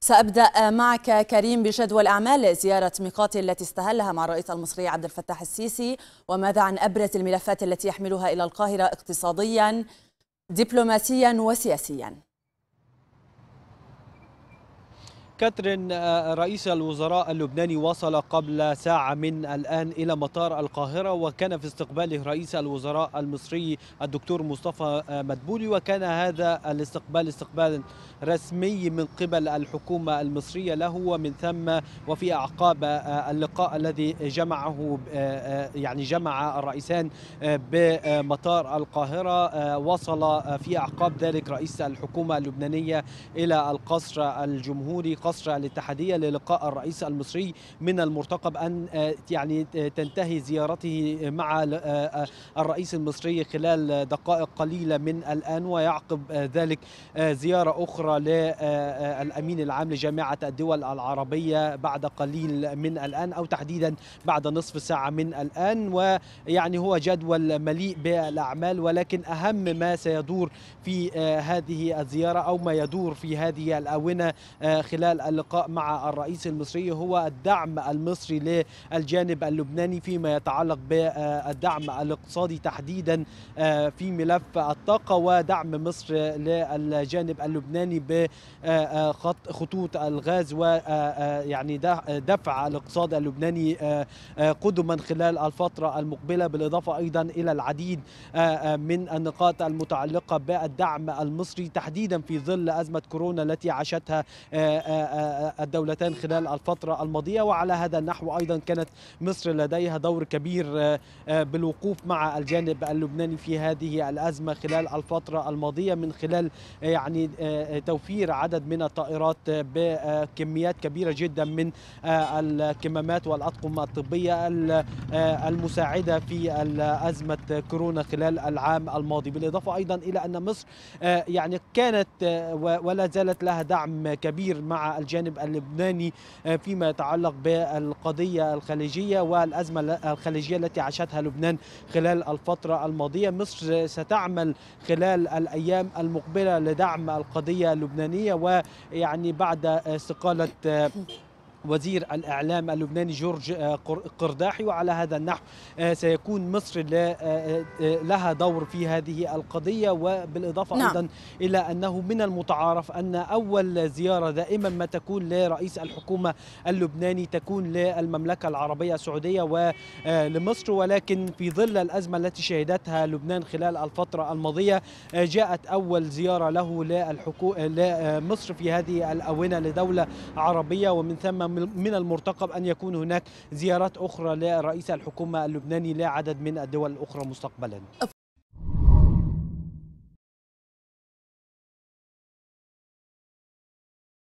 سأبدأ معك كريم بجدول أعمال زيارة ميقات التي استهلها مع الرئيس المصري عبد الفتاح السيسي وماذا عن أبرز الملفات التي يحملها إلى القاهرة اقتصاديا دبلوماسيا وسياسيا كاترين آه، رئيس الوزراء اللبناني وصل قبل ساعة من الآن إلى مطار القاهرة وكان في استقباله رئيس الوزراء المصري الدكتور مصطفى آه، مدبولي وكان هذا الاستقبال استقبال رسمي من قبل الحكومة المصرية له ومن ثم وفي أعقاب آه، اللقاء الذي جمعه يعني جمع الرئيسان بمطار القاهرة وصل في أعقاب ذلك رئيس الحكومة اللبنانية إلى القصر الجمهوري قصر الاتحادية للقاء الرئيس المصري من المرتقب أن آه، يعني آه، تنتهي زيارته مع آه، الرئيس المصري خلال دقائق قليلة من الآن ويعقب ذلك زيارة أخرى للأمين العام لجامعة الدول العربية بعد قليل من الآن أو تحديدا بعد نصف ساعة من الآن ويعني هو جدول مليء بالأعمال ولكن أهم ما سيدور في هذه الزيارة أو ما يدور في هذه الآونة خلال خلال اللقاء مع الرئيس المصري هو الدعم المصري للجانب اللبناني فيما يتعلق بالدعم الاقتصادي تحديدا آه، في ملف الطاقة ودعم مصر للجانب اللبناني بخطوط الغاز ويعني آه، آه، دفع الاقتصاد اللبناني قدما خلال الفترة المقبلة بالإضافة أيضا إلى العديد من النقاط المتعلقة بالدعم المصري تحديدا في ظل أزمة كورونا التي عاشتها الدولتان خلال الفترة الماضية وعلى هذا النحو أيضا كانت مصر لديها دور كبير آه، آه، بالوقوف مع الجانب اللبناني في هذه الأزمة خلال الفترة الماضية من خلال آه، يعني توفير عدد من الطائرات بكميات كبيرة جدا من الكمامات والأطقم الطبية المساعدة في أزمة كورونا خلال العام الماضي بالإضافة أيضا إلى أن مصر يعني كانت ولا زالت لها دعم كبير مع الجانب اللبناني آه، فيما يتعلق بالقضية الخليجية والأزمة الخليجية التي عاشتها لبنان خلال الفترة الماضية مصر ستعمل خلال الأيام المقبلة لدعم القضية اللبنانية ويعني بعد استقالة آه، وزير الإعلام اللبناني جورج آه، قرداحي وعلى هذا النحو آه، سيكون مصر آه، لها دور في هذه القضية وبالإضافة نعم. أيضا إلى أنه من المتعارف أن أول زيارة دائما ما تكون لرئيس الحكومة اللبناني تكون للمملكة العربية السعودية ولمصر ولكن في ظل الأزمة التي شهدتها لبنان خلال الفترة الماضية جاءت أول زيارة له لمصر في هذه الأونة لدولة عربية ومن ثم من المرتقب أن يكون هناك زيارات أخرى لرئيس الحكومة اللبناني لعدد من الدول الأخرى مستقبلا